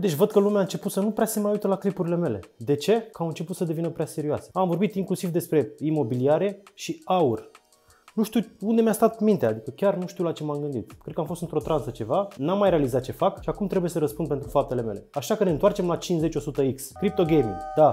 Păi deci văd că lumea a început să nu prea se mai uită la clipurile mele. De ce? Că au început să devină prea serioase. Am vorbit inclusiv despre imobiliare și aur. Nu știu unde mi-a stat mintea, adică chiar nu știu la ce m-am gândit. Cred că am fost într-o transă ceva, n-am mai realizat ce fac și acum trebuie să răspund pentru faptele mele. Așa că ne întoarcem la 50-100X. Crypto gaming, da,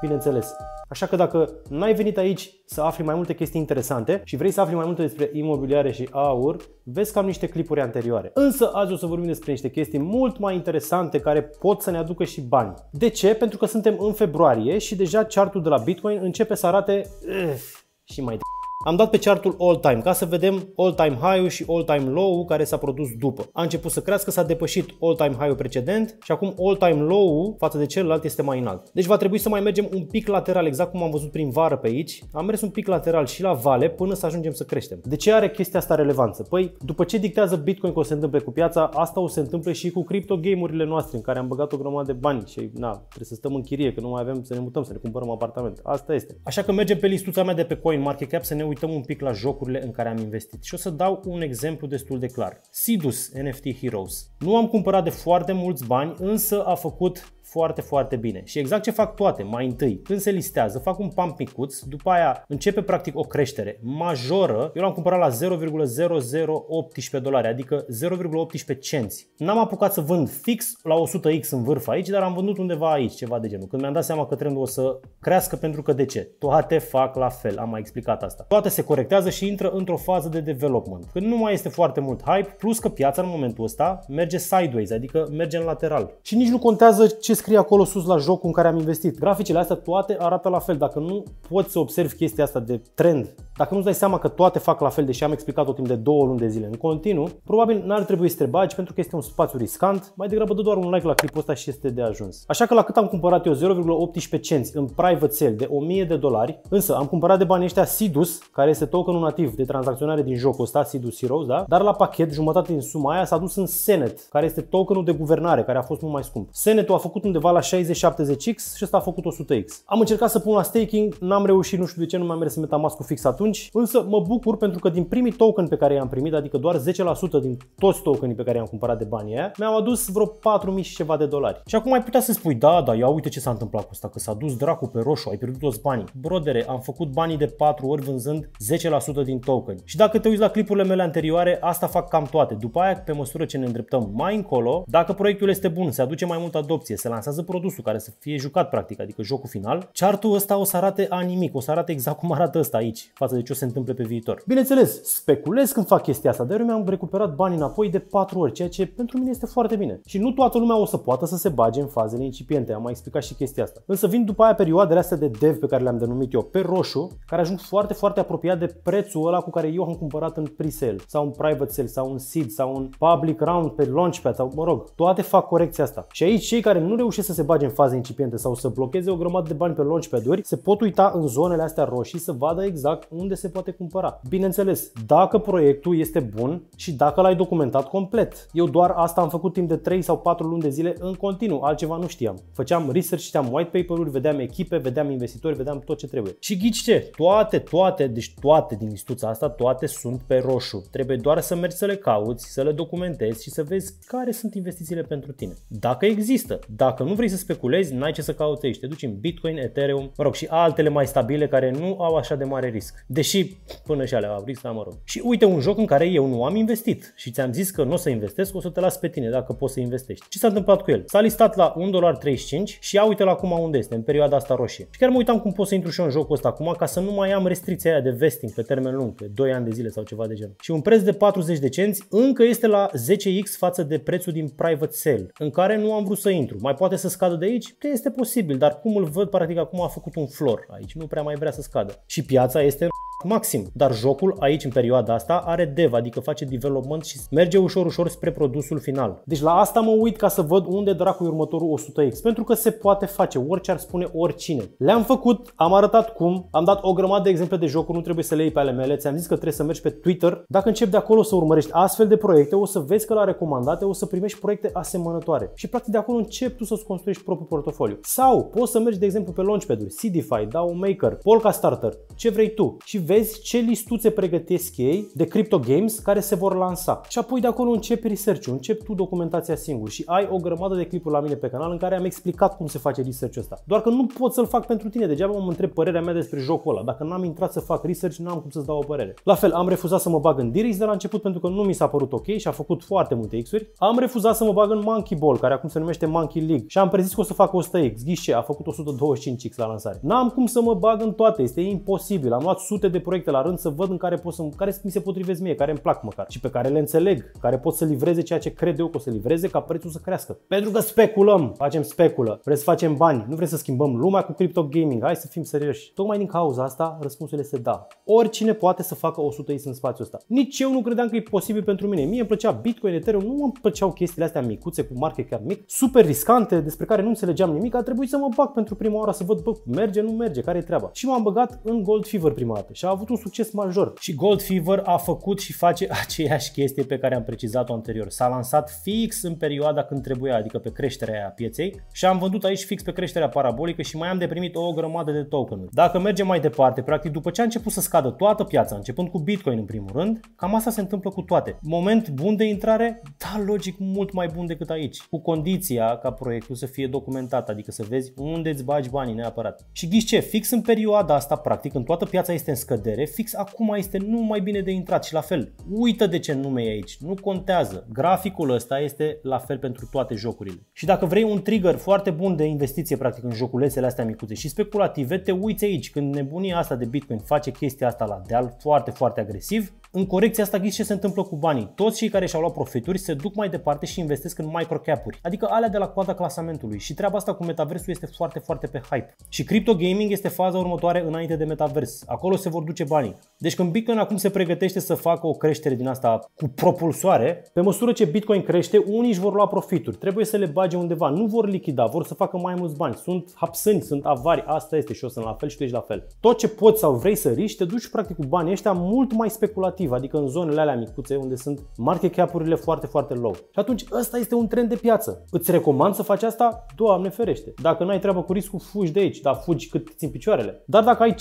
bineînțeles. Așa că dacă n-ai venit aici să afli mai multe chestii interesante și vrei să afli mai multe despre imobiliare și aur, vezi că am niște clipuri anterioare. Însă azi o să vorbim despre niște chestii mult mai interesante care pot să ne aducă și bani. De ce? Pentru că suntem în februarie și deja chartul de la Bitcoin începe să arate eh, și mai am dat pe chartul all time ca să vedem all time high-ul și all time low-ul care s-a produs după. A început să crească, s-a depășit all time high-ul precedent și acum all time low-ul față de celălalt este mai înalt. Deci va trebui să mai mergem un pic lateral, exact cum am văzut prin vară pe aici. Am mers un pic lateral și la vale până să ajungem să creștem. De ce are chestia asta relevanță? Păi, după ce dictează Bitcoin că o se întâmple cu piața, asta o se întâmple și cu crypto game-urile noastre în care am băgat o grămadă de bani și na, trebuie să stăm în chirie, că nu mai avem să ne mutăm, să ne cumpărăm apartament. Asta este. Așa că mergem pe listuța mea de pe Coin Market Cap să ne ne uităm un pic la jocurile în care am investit și o să dau un exemplu destul de clar. Sidus NFT Heroes. Nu am cumpărat de foarte mulți bani, însă a făcut foarte, foarte bine. Și exact ce fac toate, mai întâi, când se listează, fac un pump micuț, după aia începe practic o creștere majoră. Eu l-am cumpărat la 0,0018 dolari, adică 0,18 cenți. N-am apucat să vând fix la 100x în vârf aici, dar am vândut undeva aici, ceva de genul. Când mi-am dat seama că trendul o să crească pentru că de ce? Toate fac la fel, am mai explicat asta. Toate se corectează și intră într-o fază de development. Când nu mai este foarte mult hype, plus că piața în momentul ăsta merge sideways, adică merge în lateral. Și nici nu contează ce scrie acolo sus la jocul în care am investit. Graficele astea toate arată la fel. Dacă nu poți să observi chestia asta de trend dacă nu-ți dai seama că toate fac la fel, deși am explicat-o timp de două luni de zile în continuu, probabil n-ar trebui să te bagi pentru că este un spațiu riscant. Mai degrabă dă doar un like la clipul ăsta și este de ajuns. Așa că la cât am cumpărat eu 0,18 cenți în private sale de 1000 de dolari, însă am cumpărat de banii ăștia Sidus, care este tokenul nativ de tranzacționare din jocul ăsta, Sidus Heroes, da? dar la pachet jumătate din suma aia s-a dus în Senet, care este tokenul de guvernare, care a fost mult mai scump. Senetul a făcut undeva la 60-70x și ăsta a făcut 100x. Am încercat să pun la staking, n-am reușit, nu știu de ce, nu mai am mers metamask cu atunci atunci, însă mă bucur pentru că din primii token pe care i-am primit, adică doar 10% din toți tokenii pe care i-am cumpărat de bani aia, mi-au adus vreo 4.000 și ceva de dolari. Și acum ai putea să spui, da, da, ia uite ce s-a întâmplat cu asta, că s-a dus dracu pe roșu, ai pierdut toți banii. Brodere, am făcut banii de 4 ori vânzând 10% din token. Și dacă te uiți la clipurile mele anterioare, asta fac cam toate. După aia, pe măsură ce ne îndreptăm mai încolo, dacă proiectul este bun, se aduce mai multă adopție, se lansează produsul care să fie jucat practic, adică jocul final, chartul ăsta o să arate a nimic, o să arate exact cum arată ăsta aici, față față de ce o se întâmple pe viitor. Bineînțeles, speculez când fac chestia asta, dar eu mi-am recuperat banii înapoi de 4 ori, ceea ce pentru mine este foarte bine. Și nu toată lumea o să poată să se bage în fazele incipiente, am mai explicat și chestia asta. Însă vin după aia perioadele astea de dev pe care le-am denumit eu pe roșu, care ajung foarte, foarte apropiat de prețul ăla cu care eu am cumpărat în pre-sale sau în private sale sau un seed sau un public round pe launchpad sau, mă rog, toate fac corecția asta. Și aici cei care nu reușesc să se bage în faze incipiente sau să blocheze o grămadă de bani pe launchpad-uri, se pot uita în zonele astea roșii să vadă exact un unde se poate cumpăra. Bineînțeles, dacă proiectul este bun și dacă l-ai documentat complet. Eu doar asta am făcut timp de 3 sau 4 luni de zile în continuu, altceva nu știam. Făceam research, citeam white paper-uri, vedeam echipe, vedeam investitori, vedeam tot ce trebuie. Și ghici ce? Toate, toate, deci toate din istuța asta, toate sunt pe roșu. Trebuie doar să mergi să le cauți, să le documentezi și să vezi care sunt investițiile pentru tine. Dacă există, dacă nu vrei să speculezi, n-ai ce să cauți aici. Te duci în Bitcoin, Ethereum, mă rog, și altele mai stabile care nu au așa de mare risc. Deși până și alea au Rixla, da, mă rog. Și uite un joc în care eu nu am investit și ți-am zis că nu o să investesc, o să te las pe tine dacă poți să investești. Ce s-a întâmplat cu el? S-a listat la 1,35$ și ia uite la acum unde este, în perioada asta roșie. Și chiar mă uitam cum pot să intru și eu în jocul ăsta acum ca să nu mai am restricția aia de vesting pe termen lung, pe 2 ani de zile sau ceva de genul. Și un preț de 40 de cenți încă este la 10x față de prețul din private sale, în care nu am vrut să intru. Mai poate să scadă de aici? Este posibil, dar cum îl văd, practic acum a făcut un flor aici, nu prea mai vrea să scadă. Și piața este maxim. Dar jocul aici, în perioada asta, are dev, adică face development și merge ușor, ușor spre produsul final. Deci la asta mă uit ca să văd unde dracu e următorul 100X, pentru că se poate face, orice ar spune oricine. Le-am făcut, am arătat cum, am dat o grămadă de exemple de jocuri, nu trebuie să le iei pe ale mele, ți-am zis că trebuie să mergi pe Twitter. Dacă începi de acolo să urmărești astfel de proiecte, o să vezi că la recomandate o să primești proiecte asemănătoare și practic de acolo începi tu să-ți construiești propriul portofoliu. Sau poți să mergi, de exemplu, pe Launchpad-uri, Seedify, DAO Maker, Polka Starter, ce vrei tu și vezi vezi ce listuțe pregătesc ei de crypto games care se vor lansa. Și apoi de acolo începi research începi tu documentația singur și ai o grămadă de clipuri la mine pe canal în care am explicat cum se face research-ul ăsta. Doar că nu pot să-l fac pentru tine, degeaba mă întreb părerea mea despre jocul ăla. Dacă n-am intrat să fac research, n-am cum să-ți dau o părere. La fel, am refuzat să mă bag în Dirix de la început pentru că nu mi s-a părut ok și a făcut foarte multe X-uri. Am refuzat să mă bag în Monkey Ball, care acum se numește Monkey League și am prezis că o să fac 100X. Ghișe, a făcut 125X la lansare. N-am cum să mă bag în toate, este imposibil. Am luat sute de proiecte la rând să văd în care pot să, care mi se potrivesc mie, care îmi plac măcar și pe care le înțeleg, care pot să livreze ceea ce cred eu că o să livreze ca prețul să crească. Pentru că speculăm, facem speculă, vrem să facem bani, nu vrem să schimbăm lumea cu crypto gaming, hai să fim serioși. Tocmai din cauza asta răspunsul este da. Oricine poate să facă 100 is în spațiul ăsta. Nici eu nu credeam că e posibil pentru mine. Mie îmi plăcea Bitcoin, Ethereum, nu îmi plăceau chestiile astea micuțe cu market cap mic, super riscante, despre care nu înțelegeam nimic, a trebuit să mă bag pentru prima oară să văd, bă, merge, nu merge, care e treaba. Și m-am băgat în Gold Fever prima dată. Și și a avut un succes major. Și Gold Fever a făcut și face aceeași chestie pe care am precizat-o anterior. S-a lansat fix în perioada când trebuia, adică pe creșterea aia pieței și am vândut aici fix pe creșterea parabolică și mai am deprimit o grămadă de tokenuri. Dacă mergem mai departe, practic după ce a început să scadă toată piața, începând cu Bitcoin în primul rând, cam asta se întâmplă cu toate. Moment bun de intrare, da, logic mult mai bun decât aici, cu condiția ca proiectul să fie documentat, adică să vezi unde îți bagi banii neapărat. Și ghiși ce, fix în perioada asta, practic, în toată piața este în scădere, scădere, fix acum este nu mai bine de intrat și la fel, uită de ce nume e aici, nu contează. Graficul ăsta este la fel pentru toate jocurile. Și dacă vrei un trigger foarte bun de investiție practic în joculețele astea micuțe și speculative, te uiți aici când nebunia asta de Bitcoin face chestia asta la deal foarte, foarte agresiv, în corecția asta ghiți ce se întâmplă cu banii. Toți cei care și-au luat profituri se duc mai departe și investesc în microcap-uri, adică alea de la coada clasamentului și treaba asta cu metaversul este foarte, foarte pe hype. Și crypto gaming este faza următoare înainte de metavers. Acolo se vor duce banii. Deci când Bitcoin acum se pregătește să facă o creștere din asta cu propulsoare, pe măsură ce Bitcoin crește, unii își vor lua profituri. Trebuie să le bage undeva. Nu vor lichida, vor să facă mai mulți bani. Sunt hapsâni, sunt avari, asta este și eu sunt la fel și tu ești la fel. Tot ce poți sau vrei să riști, te duci practic cu banii ăștia mult mai speculativ relativ, adică în zonele alea micuțe unde sunt market cap-urile foarte, foarte low. Și atunci ăsta este un trend de piață. Îți recomand să faci asta? Doamne ferește. Dacă n-ai treabă cu riscul, fugi de aici, dar fugi cât țin picioarele. Dar dacă ai 50-100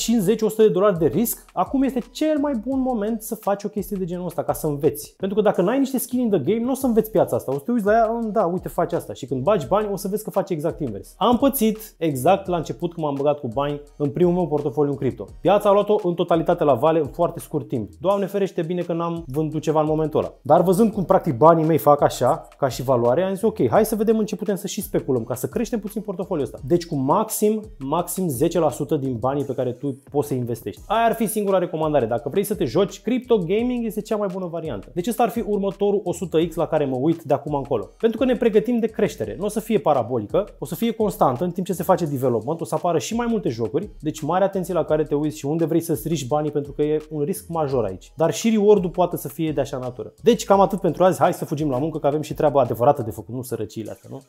de dolari de risc, acum este cel mai bun moment să faci o chestie de genul ăsta, ca să înveți. Pentru că dacă n-ai niște skin in the game, nu o să înveți piața asta. O să te uiți la ea, mm, da, uite, faci asta. Și când bagi bani, o să vezi că faci exact invers. Am pățit exact la început cum am băgat cu bani în primul meu portofoliu în cripto. Piața a luat-o în totalitate la vale în foarte scurt timp. Doamne ferește, gândește bine că n-am vândut ceva în momentul ăla. Dar văzând cum practic banii mei fac așa, ca și valoare, am zis ok, hai să vedem în ce putem să și speculăm, ca să creștem puțin portofoliul ăsta. Deci cu maxim, maxim 10% din banii pe care tu poți să investești. Aia ar fi singura recomandare. Dacă vrei să te joci, crypto gaming este cea mai bună variantă. Deci ăsta ar fi următorul 100x la care mă uit de acum încolo. Pentru că ne pregătim de creștere. Nu o să fie parabolică, o să fie constantă în timp ce se face development, o să apară și mai multe jocuri, deci mare atenție la care te uiți și unde vrei să strici banii pentru că e un risc major aici. Dar și reward-ul poate să fie de așa natură. Deci cam atât pentru azi, hai să fugim la muncă că avem și treaba adevărată de făcut, nu sărăciile astea, nu?